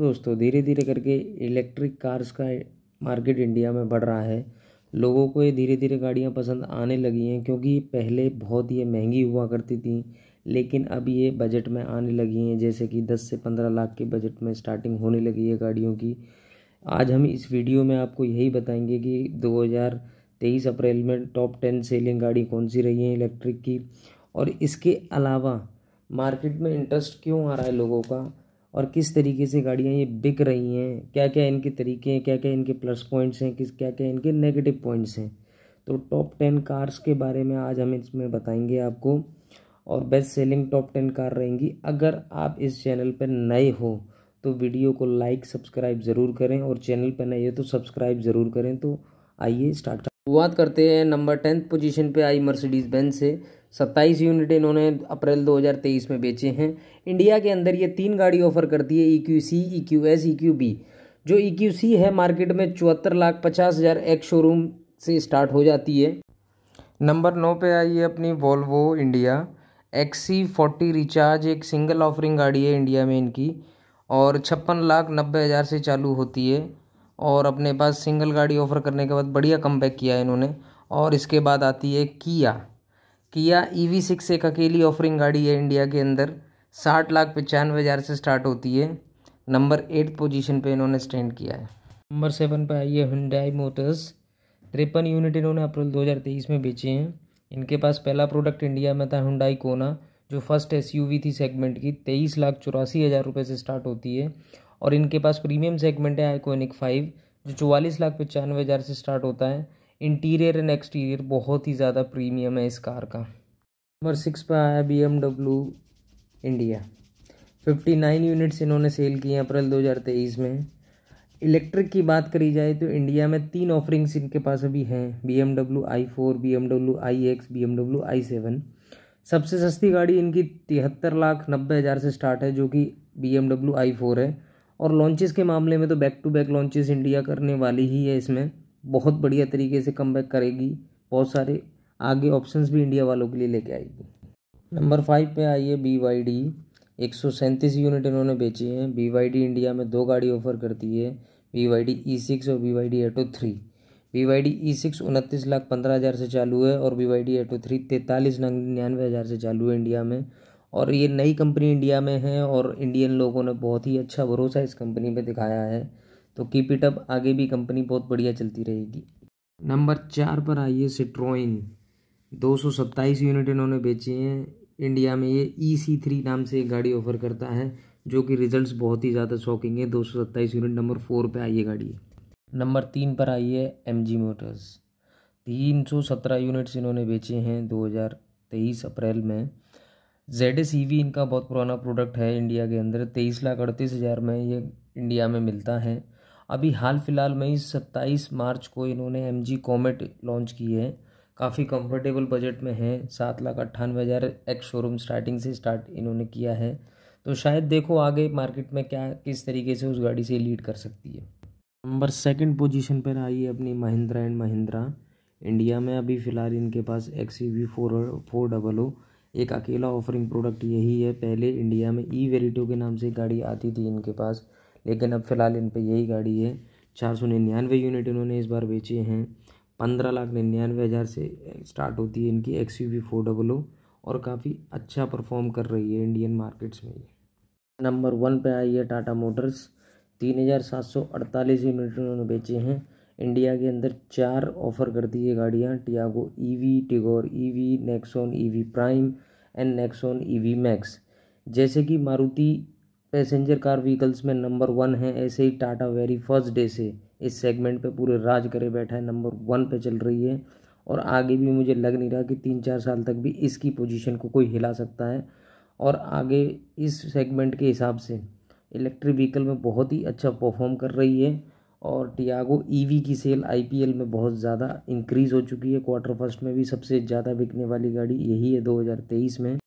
दोस्तों धीरे धीरे करके इलेक्ट्रिक कार्स का मार्केट इंडिया में बढ़ रहा है लोगों को ये धीरे धीरे गाड़ियाँ पसंद आने लगी हैं क्योंकि पहले बहुत ये महंगी हुआ करती थी लेकिन अब ये बजट में आने लगी हैं जैसे कि दस से पंद्रह लाख के बजट में स्टार्टिंग होने लगी है गाड़ियों की आज हम इस वीडियो में आपको यही बताएंगे कि 2023 अप्रैल में टॉप टेन सेलिंग गाड़ी कौन सी रही है इलेक्ट्रिक की और इसके अलावा मार्केट में इंटरेस्ट क्यों आ रहा है लोगों का और किस तरीके से गाड़ियाँ ये बिक रही हैं क्या क्या इनके तरीके हैं क्या क्या इनके प्लस पॉइंट्स हैं किस क्या क्या इनके नेगेटिव पॉइंट्स हैं तो टॉप टेन कार्स के बारे में आज हम इसमें बताएंगे आपको और best selling top ten car रहेंगी अगर आप इस चैनल पर नए हो तो वीडियो को लाइक सब्सक्राइब ज़रूर करें और चैनल पर नए हो तो सब्सक्राइब ज़रूर करें तो आइए स्टार्ट शुरुआत करते हैं नंबर टेंथ पोजीशन पे आई मर्सिडीज़ बेंज से सत्ताईस यूनिट इन्होंने अप्रैल 2023 में बेचे हैं इंडिया के अंदर ये तीन गाड़ी ऑफर करती है E Q C E Q S E Q B जो ई क्यू सी है मार्केट में चौहत्तर लाख पचास हज़ार एक शोरूम से स्टार्ट हो जाती है नंबर नौ पे आई है अपनी Volvo India XC forty recharge एक सिंगल ऑफरिंग गाड़ी है इंडिया में इनकी और छप्पन लाख नब्बे हज़ार से चालू होती है और अपने पास सिंगल गाड़ी ऑफ़र करने के बाद बढ़िया कम किया है इन्होंने और इसके बाद आती है किया किया ई वी सिक्स एक अकेली ऑफरिंग गाड़ी है इंडिया के अंदर साठ लाख पचानवे हज़ार से स्टार्ट होती है नंबर एट पोजीशन पे इन्होंने स्टैंड किया है नंबर सेवन पर आई है हुंडई मोटर्स तिरपन यूनिट इन्होंने अप्रैल 2023 में बेचे हैं इनके पास पहला प्रोडक्ट इंडिया में था हुंडई कोना जो फर्स्ट एस थी सेगमेंट की तेईस लाख चौरासी हज़ार रुपये से स्टार्ट होती है और इनके पास प्रीमियम सेगमेंट है आइकोनिक फाइव जो चौवालीस लाख पचानवे हज़ार से स्टार्ट होता है इंटीरियर एंड एक्सटीरियर बहुत ही ज़्यादा प्रीमियम है इस कार का नंबर सिक्स पर आया B M India fifty nine units इन्होंने सेल किए अप्रैल दो हज़ार तेईस में इलेक्ट्रिक की बात करी जाए तो इंडिया में तीन ऑफरिंग्स इनके पास अभी हैं B M W I four B M W I X B M W I seven सबसे सस्ती गाड़ी इनकी तिहत्तर लाख नब्बे हज़ार से स्टार्ट है जो कि B M W I four है और लॉन्चेस के मामले में तो back to back launches India करने वाली ही है इसमें बहुत बढ़िया तरीके से कम करेगी बहुत सारे आगे ऑप्शंस भी इंडिया वालों के लिए लेके आएगी नंबर फाइव पे आई है बी वाई डी एक सौ सैंतीस यूनिट इन्होंने बेची हैं बी वाई डी इंडिया में दो गाड़ी ऑफर करती है B Y D E six और B Y D Atto three B Y D E six उनतीस लाख पंद्रह हज़ार से चालू है और B Y D Atto three तैंतालीस लाख निन्यानवे हज़ार से चालू है इंडिया में और ये नई कंपनी इंडिया में है और इंडियन लोगों ने बहुत ही अच्छा भरोसा इस कंपनी पर दिखाया है तो कीप इट अप आगे भी कंपनी बहुत बढ़िया चलती रहेगी नंबर चार पर आइए सिट्रोइन दो सौ सत्ताईस यूनिट इन्होंने बेची हैं इंडिया में ये ई सी थ्री नाम से एक गाड़ी ऑफर करता है जो कि रिजल्ट्स बहुत ही ज़्यादा शॉकिंग है दो सौ सत्ताईस यूनिट नंबर फोर पे आई है गाड़ी नंबर तीन पर आई है एम जी मोटर्स तीन सौ सत्रह यूनिट्स इन्होंने बेचे हैं दो हज़ार तेईस अप्रैल में जेड एस ई वी इनका बहुत पुराना प्रोडक्ट है इंडिया के अंदर तेईस लाख अड़तीस हज़ार में ये इंडिया में मिलता है अभी हाल फिलहाल में ही सत्ताईस मार्च को इन्होंने एम जी कॉमेट लॉन्च की है काफ़ी कंफर्टेबल बजट में है सात लाख अट्ठानवे हज़ार एक्स शोरूम स्टार्टिंग से स्टार्ट इन्होंने किया है तो शायद देखो आगे मार्केट में क्या किस तरीके से उस गाड़ी से लीड कर सकती है नंबर सेकंड पोजीशन पर आई है अपनी महिंद्रा एंड महिंद्रा इंडिया में अभी फ़िलहाल इनके पास X E V four four double O एक अकेला ऑफरिंग प्रोडक्ट यही है पहले इंडिया में ई e वेरिटो के नाम से गाड़ी आती थी इनके पास लेकिन अब फ़िलहाल इन पर यही गाड़ी है चार सौ निन्यानवे यूनिट इन्होंने इस बार बेचे हैं पंद्रह लाख निन्यानवे हज़ार से स्टार्ट होती है इनकी X U V four double O और काफ़ी अच्छा परफॉर्म कर रही है इंडियन मार्केट्स में ये नंबर वन पे आई है टाटा मोटर्स तीन हज़ार सात सौ अड़तालीस यूनिट इन्होंने बेचे हैं इंडिया के अंदर चार ऑफ़र करती है गाड़ियाँ Tiago E e V Tigor E e EV Nexon V prime and Nexon V e max जैसे कि मारुति पैसेंजर कार व्हीकल्स में नंबर वन है ऐसे ही टाटा वेरी फर्स्ट डे से इस सेगमेंट पे पूरे राज करे बैठा है नंबर वन पे चल रही है और आगे भी मुझे लग नहीं रहा कि तीन चार साल तक भी इसकी पोजीशन को कोई हिला सकता है और आगे इस सेगमेंट के हिसाब से इलेक्ट्रिक व्हीकल में बहुत ही अच्छा परफॉर्म कर रही है और टियागो ई e की सेल आई में बहुत ज़्यादा इंक्रीज़ हो चुकी है क्वार्टर फर्स्ट में भी सबसे ज़्यादा बिकने वाली गाड़ी यही है दो में